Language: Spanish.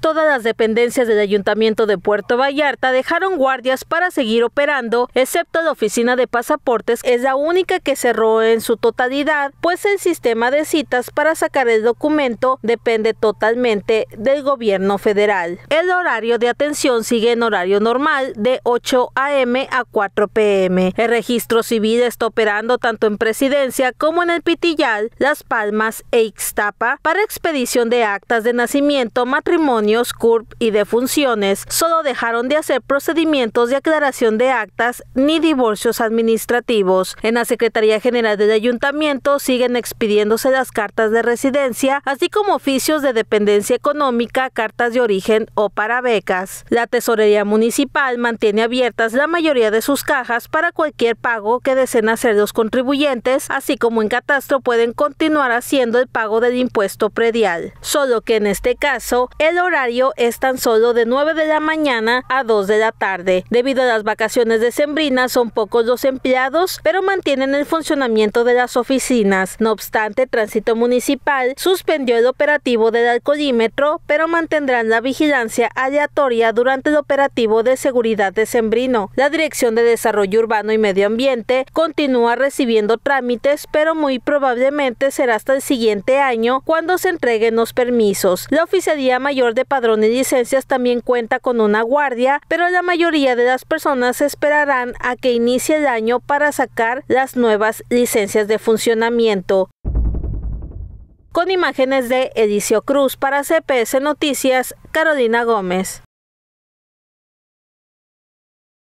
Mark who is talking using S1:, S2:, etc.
S1: todas las dependencias del Ayuntamiento de Puerto Vallarta dejaron guardias para seguir operando, excepto la oficina de pasaportes, es la única que cerró en su totalidad, pues el sistema de citas para sacar el documento depende totalmente del gobierno federal. El horario de atención sigue en horario normal de 8 a.m. a 4 p.m. El registro civil está operando tanto en Presidencia como en el Pitillal, Las Palmas e Ixtapa para expedición de actas de nacimiento, matrimonio matrimonios, CURP y defunciones, solo dejaron de hacer procedimientos de aclaración de actas ni divorcios administrativos. En la Secretaría General del Ayuntamiento siguen expidiéndose las cartas de residencia, así como oficios de dependencia económica, cartas de origen o para becas. La Tesorería Municipal mantiene abiertas la mayoría de sus cajas para cualquier pago que deseen hacer los contribuyentes, así como en catastro pueden continuar haciendo el pago del impuesto predial. Solo que en este caso, el horario es tan solo de 9 de la mañana a 2 de la tarde. Debido a las vacaciones decembrinas son pocos los empleados, pero mantienen el funcionamiento de las oficinas. No obstante, Tránsito Municipal suspendió el operativo del alcoholímetro, pero mantendrán la vigilancia aleatoria durante el operativo de seguridad de decembrino. La Dirección de Desarrollo Urbano y Medio Ambiente continúa recibiendo trámites, pero muy probablemente será hasta el siguiente año cuando se entreguen los permisos. La Oficialía Mayor de padrón y licencias también cuenta con una guardia, pero la mayoría de las personas esperarán a que inicie el año para sacar las nuevas licencias de funcionamiento. Con imágenes de Edicio Cruz para CPS Noticias, Carolina Gómez.